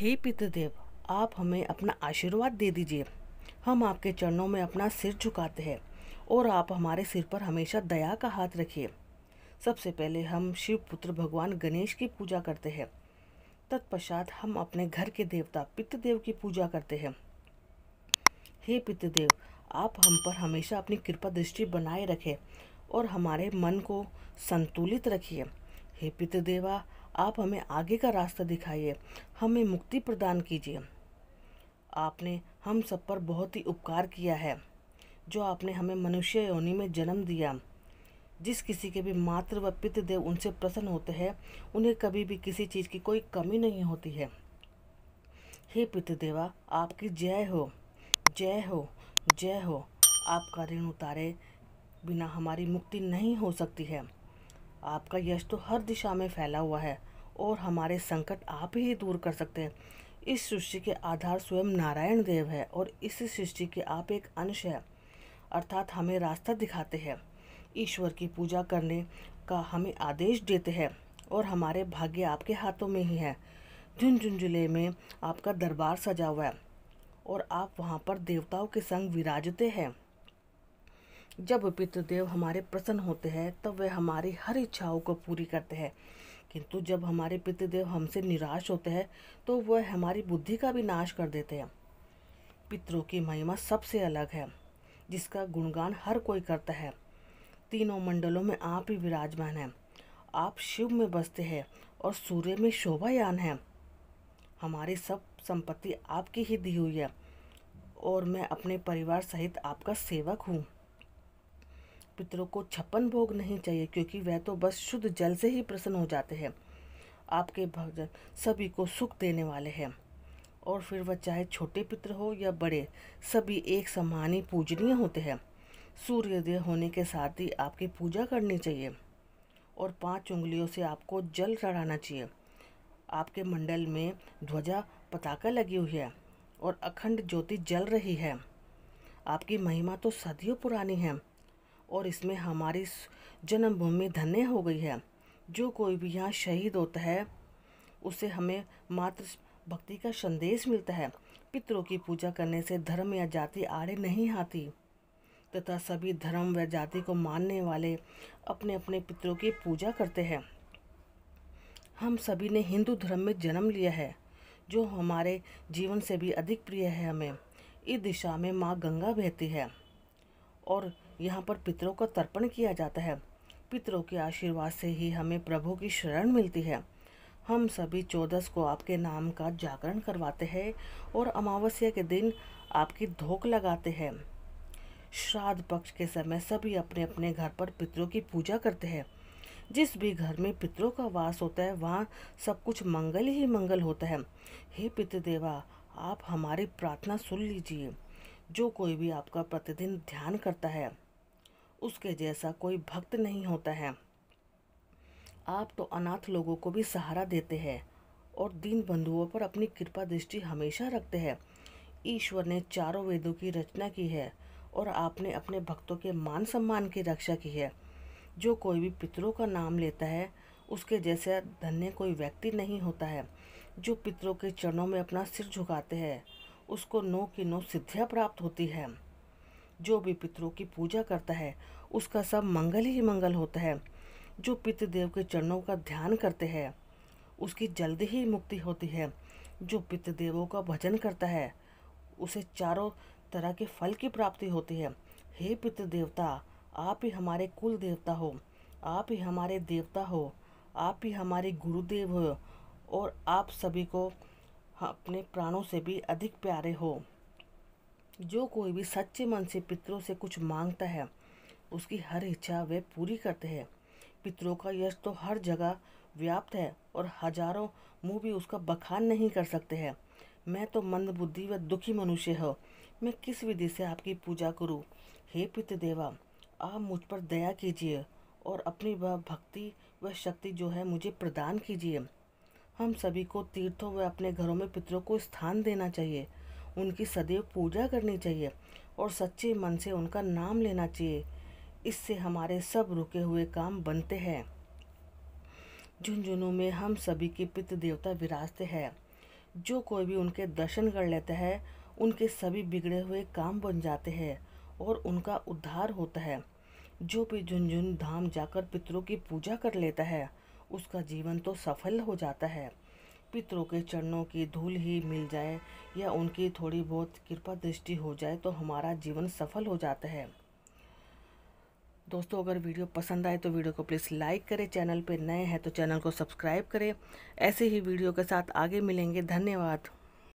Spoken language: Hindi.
हे पितृदेव आप हमें अपना आशीर्वाद दे दीजिए हम आपके चरणों में अपना सिर झुकाते हैं और आप हमारे सिर पर हमेशा दया का हाथ रखिए सबसे पहले हम शिव पुत्र भगवान गणेश की पूजा करते हैं तत्पश्चात हम अपने घर के देवता पितृदेव की पूजा करते हैं हे पितृदेव आप हम पर हमेशा अपनी कृपा दृष्टि बनाए रखें और हमारे मन को संतुलित रखिए हे पितृदेवा आप हमें आगे का रास्ता दिखाइए हमें मुक्ति प्रदान कीजिए आपने हम सब पर बहुत ही उपकार किया है जो आपने हमें मनुष्य योनि में जन्म दिया जिस किसी के भी मातृ व पितृदेव उनसे प्रसन्न होते हैं उन्हें कभी भी किसी चीज़ की कोई कमी नहीं होती है हे पितृदेवा आपकी जय हो जय हो जय हो आपका ऋण उतारे बिना हमारी मुक्ति नहीं हो सकती है आपका यश तो हर दिशा में फैला हुआ है और हमारे संकट आप ही दूर कर सकते हैं इस सृष्टि के आधार स्वयं नारायण देव है और इस सृष्टि के आप एक अंश है अर्थात हमें रास्ता दिखाते हैं ईश्वर की पूजा करने का हमें आदेश देते हैं और हमारे भाग्य आपके हाथों में ही है झुंझुन जिले में आपका दरबार सजा हुआ है और आप वहाँ पर देवताओं के संग विराजते हैं जब पितृदेव हमारे प्रसन्न होते हैं तब वे हमारी हर इच्छाओं को पूरी करते हैं किंतु जब हमारे पितृदेव हमसे निराश होते हैं तो वह हमारी बुद्धि का भी नाश कर देते हैं पितरों की महिमा सबसे अलग है जिसका गुणगान हर कोई करता है तीनों मंडलों में आप ही विराजमान हैं आप शिव में बसते हैं और सूर्य में शोभायान हैं हमारी सब संपत्ति आपकी ही दी हुई है और मैं अपने परिवार सहित आपका सेवक हूँ पितरों को छप्पन भोग नहीं चाहिए क्योंकि वह तो बस शुद्ध जल से ही प्रसन्न हो जाते हैं आपके भगजन सभी को सुख देने वाले हैं और फिर वह चाहे छोटे पितर हो या बड़े सभी एक समान ही पूजनीय होते हैं सूर्योदय होने के साथ ही आपकी पूजा करनी चाहिए और पांच उंगलियों से आपको जल चढ़ाना चाहिए आपके मंडल में ध्वजा पताका लगी हुई है और अखंड ज्योति जल रही है आपकी महिमा तो सदियों पुरानी है और इसमें हमारी जन्मभूमि धन्य हो गई है जो कोई भी यहाँ शहीद होता है उसे हमें मात्र भक्ति का संदेश मिलता है पितरों की पूजा करने से धर्म या जाति आड़े नहीं आती तथा सभी धर्म व जाति को मानने वाले अपने अपने पितरों की पूजा करते हैं हम सभी ने हिंदू धर्म में जन्म लिया है जो हमारे जीवन से भी अधिक प्रिय है हमें इस दिशा में माँ गंगा बहती है और यहाँ पर पितरों का तर्पण किया जाता है पितरों के आशीर्वाद से ही हमें प्रभु की शरण मिलती है हम सभी चौदस को आपके नाम का जागरण करवाते हैं और अमावस्या के दिन आपकी धोख लगाते हैं श्राद्ध पक्ष के समय सभी अपने अपने घर पर पितरों की पूजा करते हैं जिस भी घर में पितरों का वास होता है वहाँ सब कुछ मंगल ही मंगल होता है हे पितृदेवा आप हमारी प्रार्थना सुन लीजिए जो कोई भी आपका प्रतिदिन ध्यान करता है उसके जैसा कोई भक्त नहीं होता है आप तो अनाथ लोगों को भी सहारा देते हैं और दीन बंधुओं पर अपनी कृपा दृष्टि हमेशा रखते हैं ईश्वर ने चारों वेदों की रचना की है और आपने अपने भक्तों के मान सम्मान की रक्षा की है जो कोई भी पितरों का नाम लेता है उसके जैसे धन्य कोई व्यक्ति नहीं होता है जो पितरों के चरणों में अपना सिर झुकाते हैं उसको नौ की नौ सिद्धियाँ प्राप्त होती है जो भी पितरों की पूजा करता है उसका सब मंगल ही मंगल होता है जो पितृदेव के चरणों का ध्यान करते हैं उसकी जल्दी ही मुक्ति होती है जो पितृदेवों का भजन करता है उसे चारों तरह के फल की प्राप्ति होती है हे पितृदेवता आप ही हमारे कुल देवता हो आप ही हमारे देवता हो आप ही हमारे गुरुदेव हो और आप सभी को अपने प्राणों से भी अधिक प्यारे हो जो कोई भी सच्चे मन से पितरों से कुछ मांगता है उसकी हर इच्छा वे पूरी करते हैं पितरों का यश तो हर जगह व्याप्त है और हजारों मुंह भी उसका बखान नहीं कर सकते हैं मैं तो मंदबुद्धि व दुखी मनुष्य हो मैं किस विधि से आपकी पूजा करूं हे पितृदेवा आप मुझ पर दया कीजिए और अपनी वह भक्ति व शक्ति जो है मुझे प्रदान कीजिए हम सभी को तीर्थों व अपने घरों में पितरों को स्थान देना चाहिए उनकी सदैव पूजा करनी चाहिए और सच्चे मन से उनका नाम लेना चाहिए इससे हमारे सब रुके हुए काम बनते हैं झुंझुनू में हम सभी के पितृ देवता विराजते हैं जो कोई भी उनके दर्शन कर लेता है उनके सभी बिगड़े हुए काम बन जाते हैं और उनका उद्धार होता है जो भी झुंझुनू धाम जाकर पितरों की पूजा कर लेता है उसका जीवन तो सफल हो जाता है पितरों के चरणों की धूल ही मिल जाए या उनकी थोड़ी बहुत कृपा दृष्टि हो जाए तो हमारा जीवन सफल हो जाता है दोस्तों अगर वीडियो पसंद आए तो वीडियो को प्लीज़ लाइक करें चैनल पर नए हैं तो चैनल को सब्सक्राइब करें ऐसे ही वीडियो के साथ आगे मिलेंगे धन्यवाद